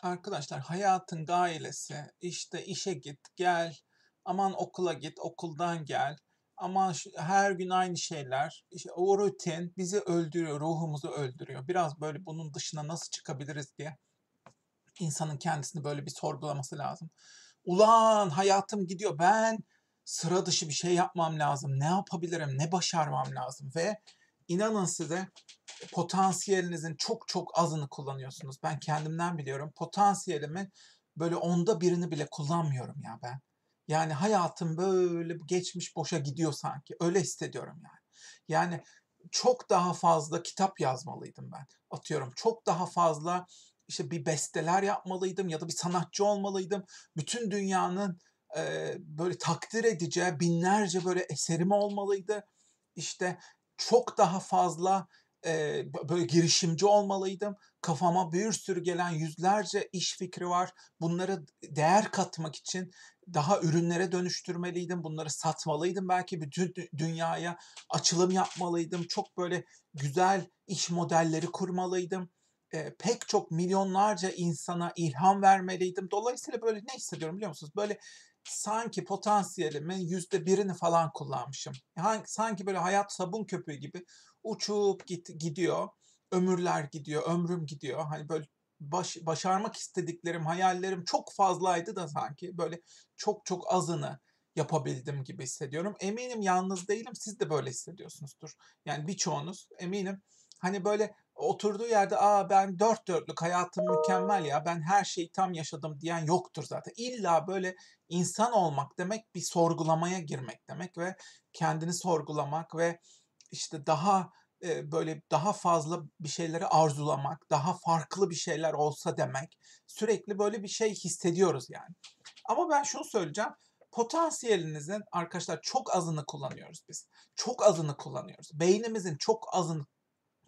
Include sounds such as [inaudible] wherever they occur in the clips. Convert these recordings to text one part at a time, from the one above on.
Arkadaşlar hayatın gailesi işte işe git gel aman okula git okuldan gel aman şu, her gün aynı şeyler işte o rutin bizi öldürüyor ruhumuzu öldürüyor. Biraz böyle bunun dışına nasıl çıkabiliriz diye insanın kendisini böyle bir sorgulaması lazım. Ulan hayatım gidiyor ben sıra dışı bir şey yapmam lazım. Ne yapabilirim? Ne başarmam lazım? Ve inanın size Potansiyelinizin çok çok azını kullanıyorsunuz. Ben kendimden biliyorum. Potansiyelimi böyle onda birini bile kullanmıyorum ya ben. Yani hayatım böyle geçmiş boşa gidiyor sanki. Öyle hissediyorum yani. Yani çok daha fazla kitap yazmalıydım ben. Atıyorum çok daha fazla işte bir besteler yapmalıydım ya da bir sanatçı olmalıydım. Bütün dünyanın e, böyle takdir edeceği binlerce böyle eserim olmalıydı. İşte çok daha fazla e, böyle girişimci olmalıydım. Kafama bir sürü gelen yüzlerce iş fikri var. Bunlara değer katmak için daha ürünlere dönüştürmeliydim. Bunları satmalıydım belki bütün dünyaya açılım yapmalıydım. Çok böyle güzel iş modelleri kurmalıydım. E, pek çok milyonlarca insana ilham vermeliydim. Dolayısıyla böyle ne hissediyorum biliyor musunuz? Böyle sanki potansiyelimin yüzde birini falan kullanmışım. Sanki böyle hayat sabun köpüğü gibi uçup git, gidiyor. Ömürler gidiyor, ömrüm gidiyor. Hani böyle baş, başarmak istediklerim, hayallerim çok fazlaydı da sanki böyle çok çok azını yapabildim gibi hissediyorum. Eminim yalnız değilim, siz de böyle hissediyorsunuzdur. Yani birçoğunuz eminim. Hani böyle oturduğu yerde aa ben dört dörtlük hayatım mükemmel ya ben her şeyi tam yaşadım diyen yoktur zaten. İlla böyle insan olmak demek bir sorgulamaya girmek demek ve kendini sorgulamak ve işte daha e, böyle daha fazla bir şeyleri arzulamak, daha farklı bir şeyler olsa demek. Sürekli böyle bir şey hissediyoruz yani. Ama ben şunu söyleyeceğim potansiyelinizin arkadaşlar çok azını kullanıyoruz biz. Çok azını kullanıyoruz. Beynimizin çok azını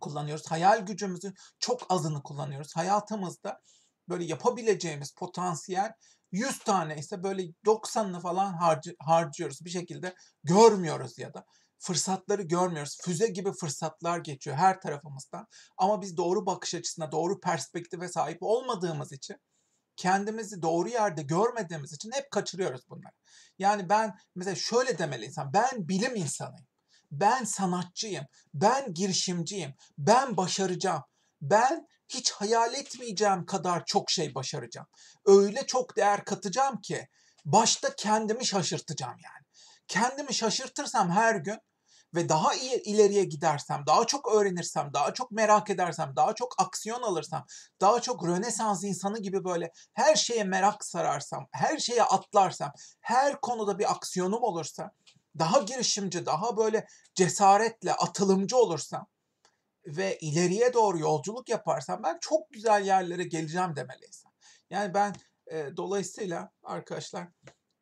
kullanıyoruz. Hayal gücümüzün çok azını kullanıyoruz. Hayatımızda böyle yapabileceğimiz potansiyel 100 tane ise böyle 90'ını falan harcı, harcıyoruz. Bir şekilde görmüyoruz ya da fırsatları görmüyoruz. Füze gibi fırsatlar geçiyor her tarafımızdan. Ama biz doğru bakış açısına, doğru perspektife sahip olmadığımız için kendimizi doğru yerde görmediğimiz için hep kaçırıyoruz bunları. Yani ben mesela şöyle demeli insan, ben bilim insanıyım ben sanatçıyım, ben girişimciyim, ben başaracağım, ben hiç hayal etmeyeceğim kadar çok şey başaracağım. Öyle çok değer katacağım ki başta kendimi şaşırtacağım yani. Kendimi şaşırtırsam her gün ve daha iyi ileriye gidersem, daha çok öğrenirsem, daha çok merak edersem, daha çok aksiyon alırsam, daha çok Rönesans insanı gibi böyle her şeye merak sararsam, her şeye atlarsam, her konuda bir aksiyonum olursa daha girişimci, daha böyle cesaretle atılımcı olursam ve ileriye doğru yolculuk yaparsam ben çok güzel yerlere geleceğim demeliysem. Yani ben e, dolayısıyla arkadaşlar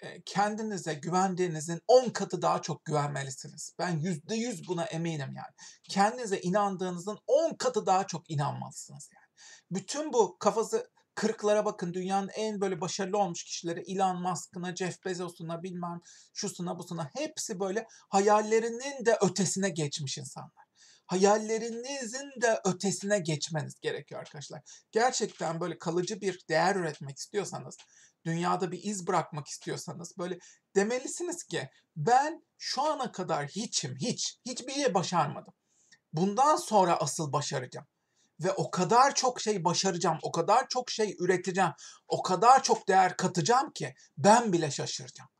e, kendinize güvendiğinizin 10 katı daha çok güvenmelisiniz. Ben %100 buna eminim yani. Kendinize inandığınızın 10 katı daha çok inanmalısınız yani. Bütün bu kafası 40'lara bakın dünyanın en böyle başarılı olmuş kişileri Elon Musk'ına, Jeff Bezos'una bilmem şusuna busuna hepsi böyle hayallerinin de ötesine geçmiş insanlar. Hayallerinizin de ötesine geçmeniz gerekiyor arkadaşlar. Gerçekten böyle kalıcı bir değer üretmek istiyorsanız, dünyada bir iz bırakmak istiyorsanız böyle demelisiniz ki ben şu ana kadar hiçim, hiç, hiçbir şey başarmadım. Bundan sonra asıl başaracağım ve o kadar çok şey başaracağım, o kadar çok şey üreteceğim, o kadar çok değer katacağım ki ben bile şaşıracağım.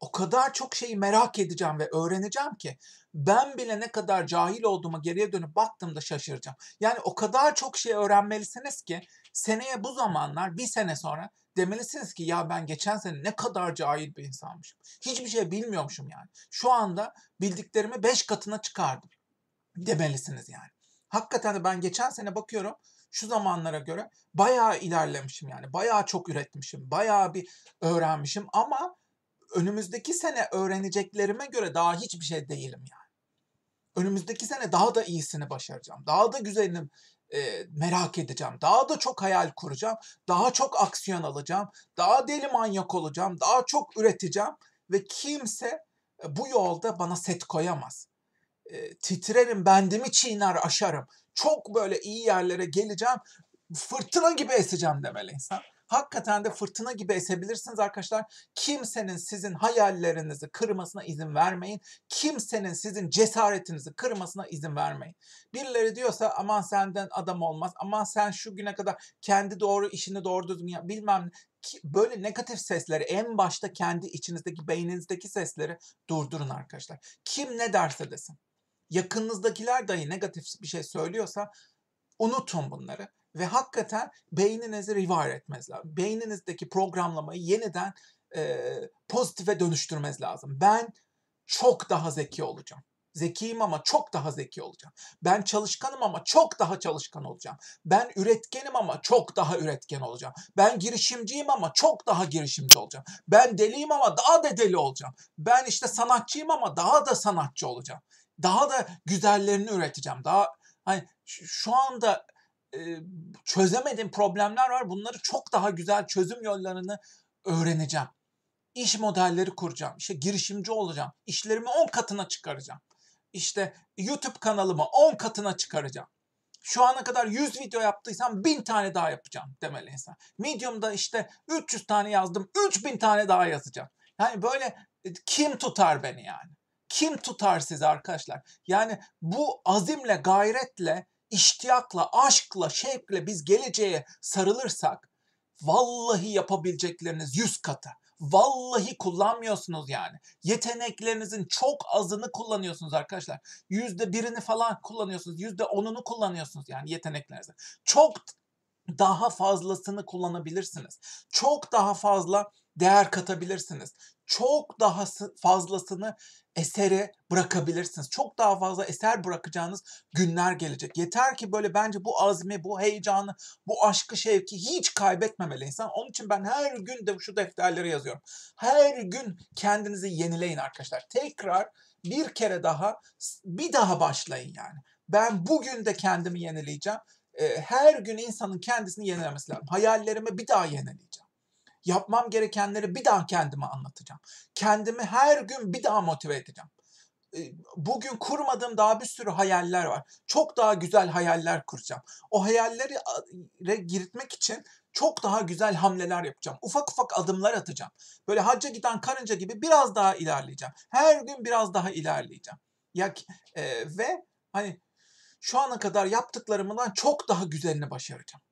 O kadar çok şeyi merak edeceğim ve öğreneceğim ki ben bile ne kadar cahil olduğuma geriye dönüp baktığımda şaşıracağım. Yani o kadar çok şey öğrenmelisiniz ki seneye bu zamanlar bir sene sonra demelisiniz ki ya ben geçen sene ne kadar cahil bir insanmışım. Hiçbir şey bilmiyormuşum yani. Şu anda bildiklerimi beş katına çıkardım demelisiniz yani hakikaten ben geçen sene bakıyorum şu zamanlara göre bayağı ilerlemişim yani. Bayağı çok üretmişim. Bayağı bir öğrenmişim ama önümüzdeki sene öğreneceklerime göre daha hiçbir şey değilim yani. Önümüzdeki sene daha da iyisini başaracağım. Daha da güzelini e, merak edeceğim. Daha da çok hayal kuracağım. Daha çok aksiyon alacağım. Daha deli manyak olacağım. Daha çok üreteceğim ve kimse e, bu yolda bana set koyamaz. E, titrerim, bendimi çiğner aşarım. Çok böyle iyi yerlere geleceğim, fırtına gibi eseceğim demeli insan. Hakikaten de fırtına gibi esebilirsiniz arkadaşlar. Kimsenin sizin hayallerinizi kırmasına izin vermeyin. Kimsenin sizin cesaretinizi kırmasına izin vermeyin. Birileri diyorsa aman senden adam olmaz. Aman sen şu güne kadar kendi doğru işini doğru düzgün yap bilmem ne böyle negatif sesleri en başta kendi içinizdeki beyninizdeki sesleri durdurun arkadaşlar. Kim ne derse desin yakınınızdakiler dahi negatif bir şey söylüyorsa unutun bunları ve hakikaten beyninizi rewire etmez lazım. Beyninizdeki programlamayı yeniden e, pozitife dönüştürmez lazım. Ben çok daha zeki olacağım. Zekiyim ama çok daha zeki olacağım. Ben çalışkanım ama çok daha çalışkan olacağım. Ben üretkenim ama çok daha üretken olacağım. Ben girişimciyim ama çok daha girişimci olacağım. Ben deliyim ama daha da deli olacağım. Ben işte sanatçıyım ama daha da sanatçı olacağım daha da güzellerini üreteceğim. Daha hani şu anda e, çözemediğim problemler var. Bunları çok daha güzel çözüm yollarını öğreneceğim. İş modelleri kuracağım. İşte girişimci olacağım. İşlerimi 10 katına çıkaracağım. İşte YouTube kanalımı 10 katına çıkaracağım. Şu ana kadar 100 video yaptıysam 1000 tane daha yapacağım demeli insan. Medium'da işte 300 tane yazdım 3000 tane daha yazacağım. Yani böyle kim tutar beni yani? kim tutar sizi arkadaşlar? Yani bu azimle, gayretle, iştiyakla, aşkla, şevkle biz geleceğe sarılırsak vallahi yapabilecekleriniz yüz katı. Vallahi kullanmıyorsunuz yani. Yeteneklerinizin çok azını kullanıyorsunuz arkadaşlar. Yüzde birini falan kullanıyorsunuz. Yüzde onunu kullanıyorsunuz yani yeteneklerinizin. Çok daha fazlasını kullanabilirsiniz. Çok daha fazla değer katabilirsiniz. Çok daha fazlasını esere bırakabilirsiniz. Çok daha fazla eser bırakacağınız günler gelecek. Yeter ki böyle bence bu azmi, bu heyecanı, bu aşkı, şevki hiç kaybetmemeli insan. Onun için ben her gün de şu defterlere yazıyorum. Her gün kendinizi yenileyin arkadaşlar. Tekrar bir kere daha bir daha başlayın yani. Ben bugün de kendimi yenileyeceğim her gün insanın kendisini yenilemesi lazım. Hayallerimi bir daha yenileyeceğim. Yapmam gerekenleri bir daha kendime anlatacağım. Kendimi her gün bir daha motive edeceğim. bugün kurmadığım daha bir sürü hayaller var. Çok daha güzel hayaller kuracağım. O hayalleri giritmek için çok daha güzel hamleler yapacağım. Ufak ufak adımlar atacağım. Böyle hacca giden karınca gibi biraz daha ilerleyeceğim. Her gün biraz daha ilerleyeceğim. Ya e, ve hani şu ana kadar yaptıklarımdan çok daha güzelini başaracağım.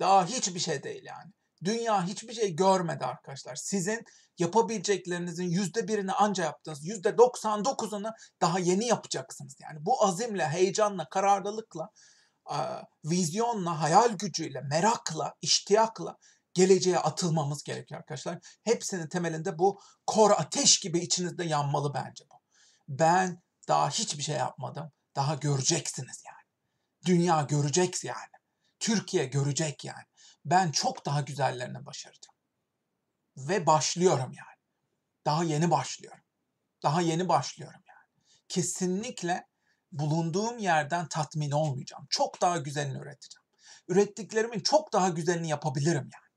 Daha hiçbir şey değil yani. Dünya hiçbir şey görmedi arkadaşlar. Sizin yapabileceklerinizin yüzde birini anca yaptınız. Yüzde 99'unu daha yeni yapacaksınız. Yani bu azimle, heyecanla, kararlılıkla, vizyonla, hayal gücüyle, merakla, iştiyakla geleceğe atılmamız gerekiyor arkadaşlar. Hepsinin temelinde bu kor ateş gibi içinizde yanmalı bence bu. Ben daha hiçbir şey yapmadım daha göreceksiniz yani. Dünya görecek yani. Türkiye görecek yani. Ben çok daha güzellerini başaracağım. Ve başlıyorum yani. Daha yeni başlıyorum. Daha yeni başlıyorum yani. Kesinlikle bulunduğum yerden tatmin olmayacağım. Çok daha güzelini üreteceğim. Ürettiklerimin çok daha güzelini yapabilirim yani.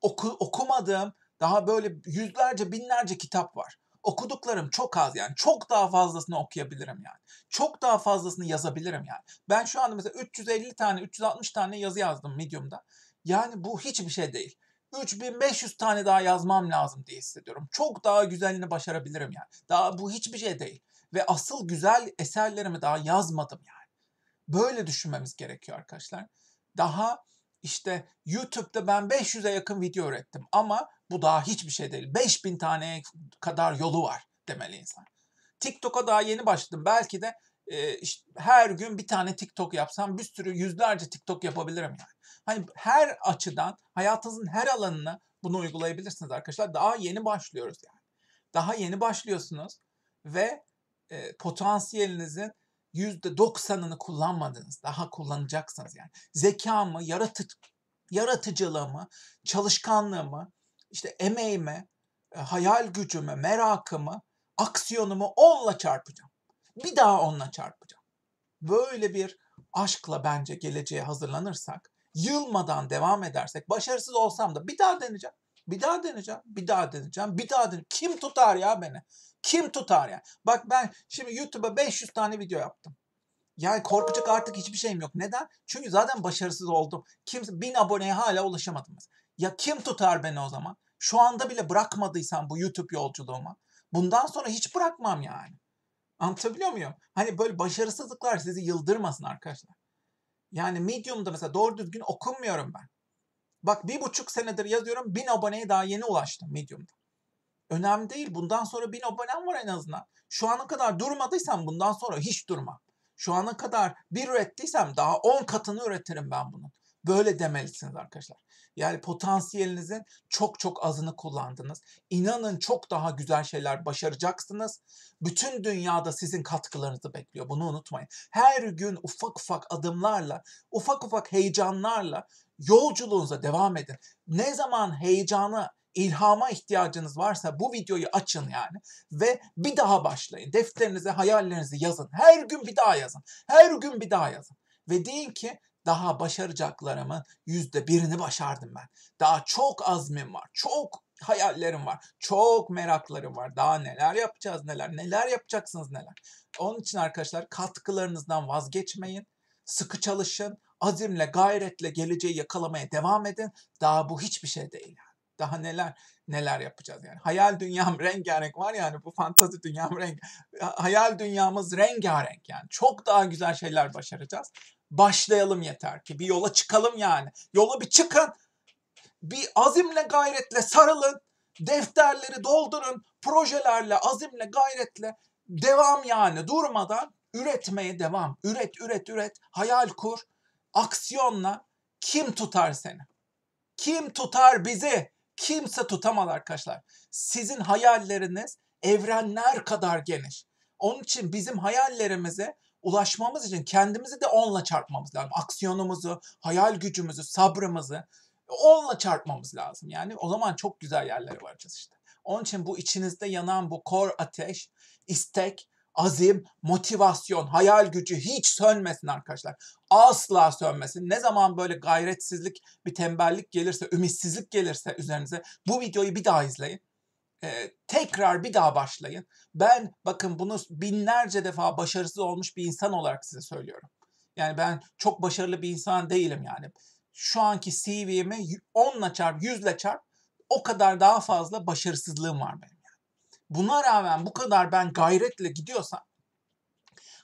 Oku, okumadığım daha böyle yüzlerce binlerce kitap var okuduklarım çok az yani. Çok daha fazlasını okuyabilirim yani. Çok daha fazlasını yazabilirim yani. Ben şu anda mesela 350 tane, 360 tane yazı yazdım Medium'da. Yani bu hiçbir şey değil. 3500 tane daha yazmam lazım diye hissediyorum. Çok daha güzelini başarabilirim yani. Daha bu hiçbir şey değil. Ve asıl güzel eserlerimi daha yazmadım yani. Böyle düşünmemiz gerekiyor arkadaşlar. Daha işte YouTube'da ben 500'e yakın video ürettim ama bu daha hiçbir şey değil. 5000 tane kadar yolu var demeli insan. TikTok'a daha yeni başladım. Belki de e, işte her gün bir tane TikTok yapsam bir sürü yüzlerce TikTok yapabilirim yani. Hani her açıdan hayatınızın her alanına bunu uygulayabilirsiniz arkadaşlar. Daha yeni başlıyoruz yani. Daha yeni başlıyorsunuz ve e, potansiyelinizin %90'ını kullanmadınız. Daha kullanacaksınız yani. Zekamı, yaratı, yaratıcılığımı, çalışkanlığımı, işte emeğimi, e, hayal gücümü, merakımı, aksiyonumu onunla çarpacağım. Bir daha onunla çarpacağım. Böyle bir aşkla bence geleceğe hazırlanırsak, yılmadan devam edersek, başarısız olsam da bir daha deneyeceğim. Bir daha deneyeceğim, bir daha deneyeceğim, bir daha deneyeceğim. Kim tutar ya beni? Kim tutar ya? Bak ben şimdi YouTube'a 500 tane video yaptım. Yani korkacak artık hiçbir şeyim yok. Neden? Çünkü zaten başarısız oldum. Kimse bin aboneye hala ulaşamadım. Ya kim tutar beni o zaman? Şu anda bile bırakmadıysam bu YouTube yolculuğuma, bundan sonra hiç bırakmam yani. Anlatabiliyor muyum? Hani böyle başarısızlıklar sizi yıldırmasın arkadaşlar. Yani Medium'da mesela doğru düzgün okunmuyorum ben. Bak bir buçuk senedir yazıyorum bin aboneye daha yeni ulaştım Medium'da. Önemli değil. Bundan sonra bin abonem var en azından. Şu ana kadar durmadıysam bundan sonra hiç durmam. Şu ana kadar bir ürettiysem daha on katını üretirim ben bunun. Böyle demelisiniz arkadaşlar. Yani potansiyelinizin çok çok azını kullandınız. İnanın çok daha güzel şeyler başaracaksınız. Bütün dünyada sizin katkılarınızı bekliyor. Bunu unutmayın. Her gün ufak ufak adımlarla, ufak ufak heyecanlarla yolculuğunuza devam edin. Ne zaman heyecanı ilhama ihtiyacınız varsa bu videoyu açın yani ve bir daha başlayın. Defterinize hayallerinizi yazın. Her gün bir daha yazın. Her gün bir daha yazın. Ve deyin ki daha başaracaklarımın yüzde birini başardım ben. Daha çok azmim var, çok hayallerim var, çok meraklarım var. Daha neler yapacağız neler, neler yapacaksınız neler. Onun için arkadaşlar katkılarınızdan vazgeçmeyin, sıkı çalışın, azimle, gayretle geleceği yakalamaya devam edin. Daha bu hiçbir şey değil yani. Daha neler neler yapacağız yani. Hayal dünyam [laughs] rengarenk var yani bu fantazi dünyam renk. Hayal dünyamız rengarenk yani. Çok daha güzel şeyler başaracağız başlayalım yeter ki. Bir yola çıkalım yani. Yola bir çıkın. Bir azimle gayretle sarılın. Defterleri doldurun. Projelerle, azimle, gayretle devam yani durmadan üretmeye devam. Üret, üret, üret. Hayal kur. Aksiyonla kim tutar seni? Kim tutar bizi? Kimse tutamaz arkadaşlar. Sizin hayalleriniz evrenler kadar geniş. Onun için bizim hayallerimize ulaşmamız için kendimizi de onla çarpmamız lazım. Aksiyonumuzu, hayal gücümüzü, sabrımızı onla çarpmamız lazım. Yani o zaman çok güzel yerlere varacağız işte. Onun için bu içinizde yanan bu kor ateş, istek, azim, motivasyon, hayal gücü hiç sönmesin arkadaşlar. Asla sönmesin. Ne zaman böyle gayretsizlik, bir tembellik gelirse, ümitsizlik gelirse üzerinize bu videoyu bir daha izleyin e, tekrar bir daha başlayın. Ben bakın bunu binlerce defa başarısız olmuş bir insan olarak size söylüyorum. Yani ben çok başarılı bir insan değilim yani. Şu anki CV'mi 10'la çarp, 100'le çarp o kadar daha fazla başarısızlığım var benim. Yani. Buna rağmen bu kadar ben gayretle gidiyorsam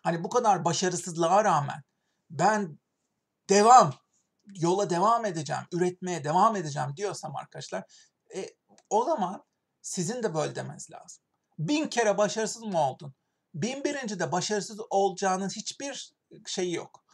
hani bu kadar başarısızlığa rağmen ben devam yola devam edeceğim, üretmeye devam edeceğim diyorsam arkadaşlar e, o zaman sizin de böyle demeniz lazım. Bin kere başarısız mı oldun? Bin birinci de başarısız olacağının hiçbir şeyi yok.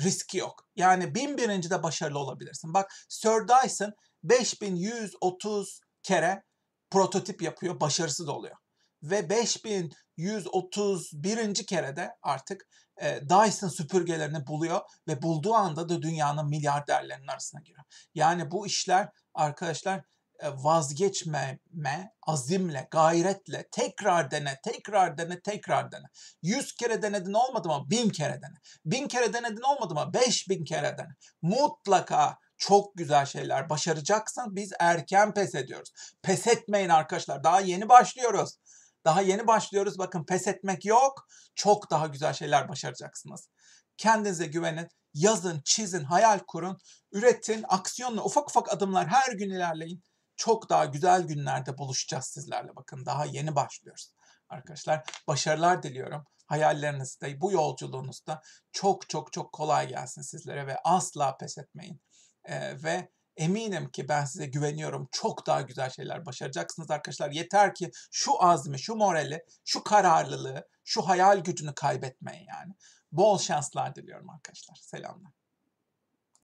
Riski yok. Yani bin birinci de başarılı olabilirsin. Bak Sir Dyson 5130 kere prototip yapıyor, başarısız oluyor. Ve 5131. kere de artık e, Dyson süpürgelerini buluyor ve bulduğu anda da dünyanın milyarderlerinin arasına giriyor. Yani bu işler arkadaşlar e, vazgeçmeme, azimle, gayretle tekrar dene, tekrar dene, tekrar dene. Yüz kere denedin olmadı mı? Bin kere dene. Bin kere denedin olmadı mı? Beş bin kere dene. Mutlaka çok güzel şeyler başaracaksan biz erken pes ediyoruz. Pes etmeyin arkadaşlar. Daha yeni başlıyoruz. Daha yeni başlıyoruz. Bakın pes etmek yok. Çok daha güzel şeyler başaracaksınız. Kendinize güvenin. Yazın, çizin, hayal kurun, üretin, aksiyonla ufak ufak adımlar her gün ilerleyin çok daha güzel günlerde buluşacağız sizlerle. Bakın daha yeni başlıyoruz arkadaşlar. Başarılar diliyorum. Hayallerinizde, bu yolculuğunuzda çok çok çok kolay gelsin sizlere ve asla pes etmeyin. Ee, ve eminim ki ben size güveniyorum. Çok daha güzel şeyler başaracaksınız arkadaşlar. Yeter ki şu azmi, şu morali, şu kararlılığı, şu hayal gücünü kaybetmeyin yani. Bol şanslar diliyorum arkadaşlar. Selamlar.